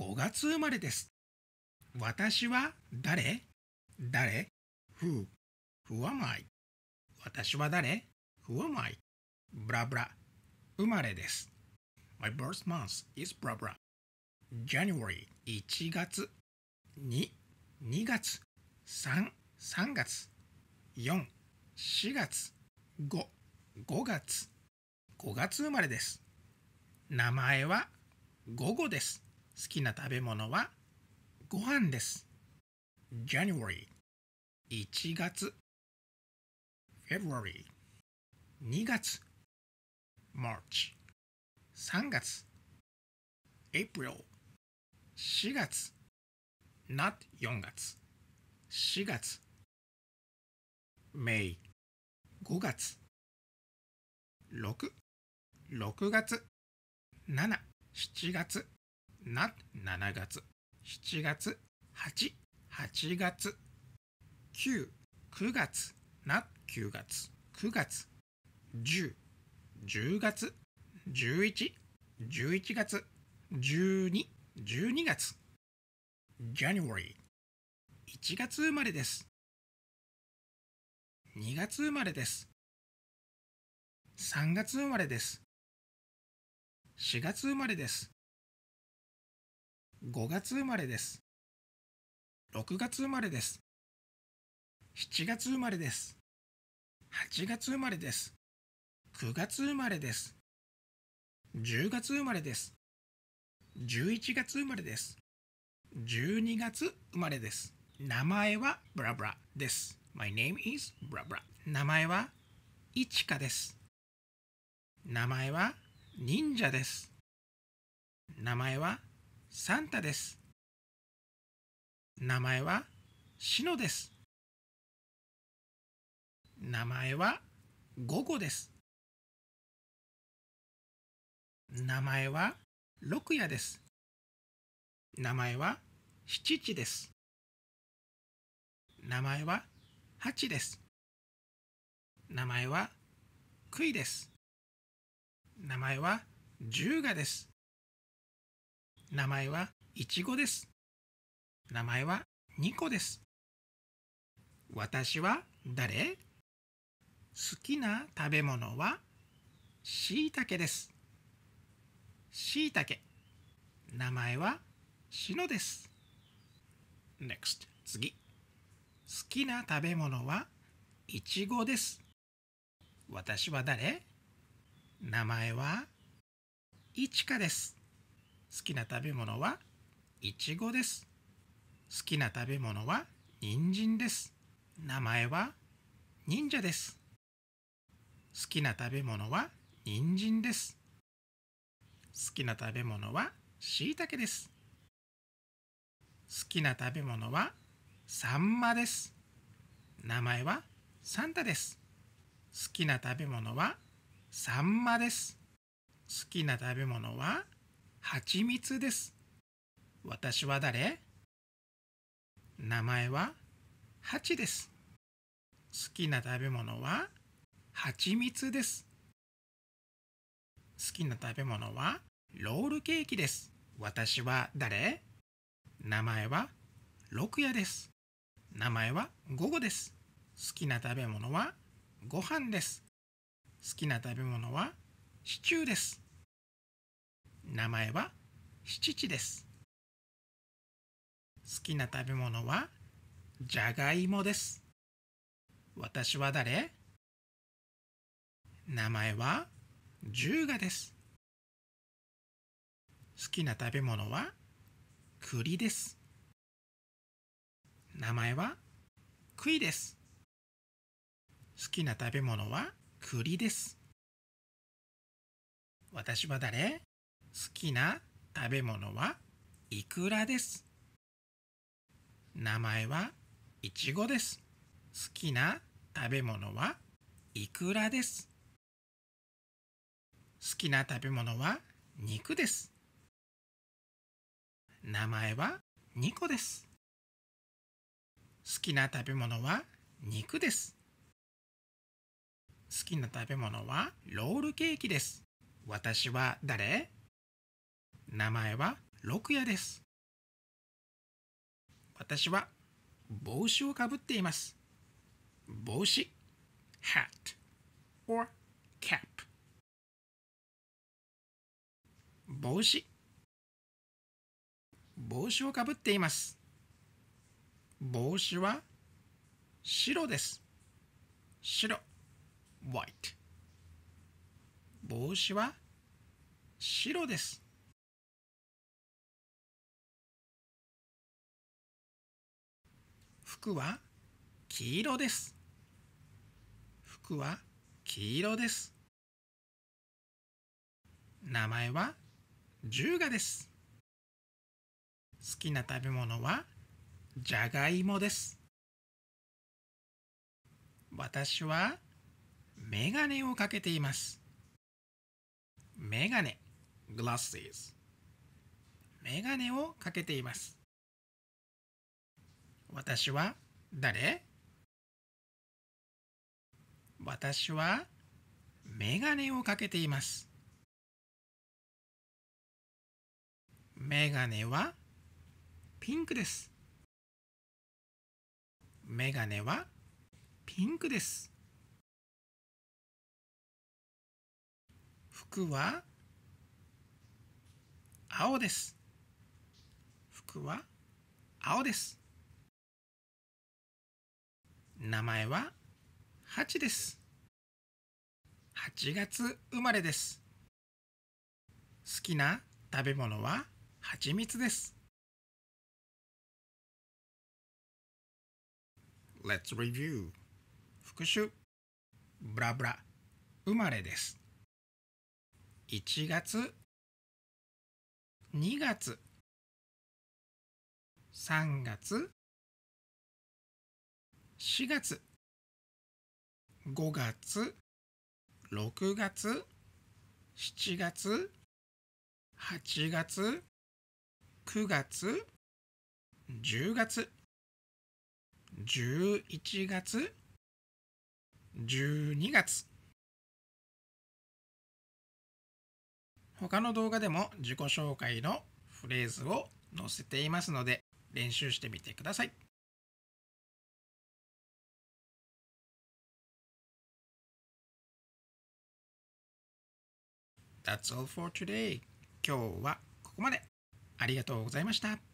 5月生まれです。私は誰誰ふ h ふ Who 私は誰ふわまい。m I? ブラブラ。生まれです。My birth month is ブラブラ。January 1月。2、2月。3、3月。4、4月。5、5月。5月生まれです。名前は午後です。好きな食べ物はご飯です。January 1月 February 2月 March 3月 April 4月 Not 4月4月 May 5月6 6月7 7月な、7月、7月、8、8月、9、9月、な、9月、9月、10、10月、11、11月、12、12月、January、1月生まれです。2月生まれです。3月生まれです。4月生まれです。5月生まれです。6月生まれです。7月生まれです。8月生まれです。9月生まれです。10月生まれです。11月生まれです。12月生まれです。名前はブラブラです。My name is ブラブラ。名前はいちかです。名前は忍者です。名前はサンタです。名前はシノです。名前はゴゴです。名前はロクヤです。名前は七チです。名前はハチです。名前はクイです。名前はジュウガです。名前は1号です。名前は2個です。私は誰好きな食べ物はしいたけです。しいたけ。名前はしのです。NEXT 次。好きな食べ物はいちごです。私は誰名前はいちかです。好きな食べ物はいちごです。好きな食べ物は人参です。名前は忍者です。好きな食べ物は人参です。好きな食べ物はしいたけです。好きな食べ物はサンマです。名前はサンタです。好きな食べ物はサンマです。好きな食べ物は蜂蜜です。私は誰名前はハです。好きな食べ物は蜂蜜です。好きな食べ物はロールケーキです。私は誰名前はロクヤです。名前は午後です。好きな食べ物はご飯です。好きな食べ物はシチューです。名前は七地です好きな食べ物はじゃがいもです私は誰名前は十がです好きな食べ物は栗です名前はクイです好きな食べ物は栗です私は誰好きな食べ物はいくらです。名前はイチゴです。好きな食べ物はいくらです。好きな食べ物は肉です。名前はニコです。好きな食べ物は肉です。好きな食べ物はロールケーキです。私は誰名前は六夜です。私は帽子をかぶっています。帽子 hat or cap 帽子帽子をかぶっています。帽子は白です。白 white 帽子は白です。服は黄色です。服は黄色です。名前はジがです。好きな食べ物はじゃがいもです。私はメガネをかけています。メガネ、glasses。メガネをかけています。私は誰私はメガネをかけています。メガネはピンクです。メガネはピンクです。服は青です。服は青です。名前はハチです8月生まれです好きな食べ物は蜂蜜です Let's review 復習ブラブラ生まれです1月2月3月4月5月6月7月8月9月10月11月12月他の動画でも自己紹介のフレーズを載せていますので練習してみてください。That's all for today. 今日はここまで。ありがとうございました。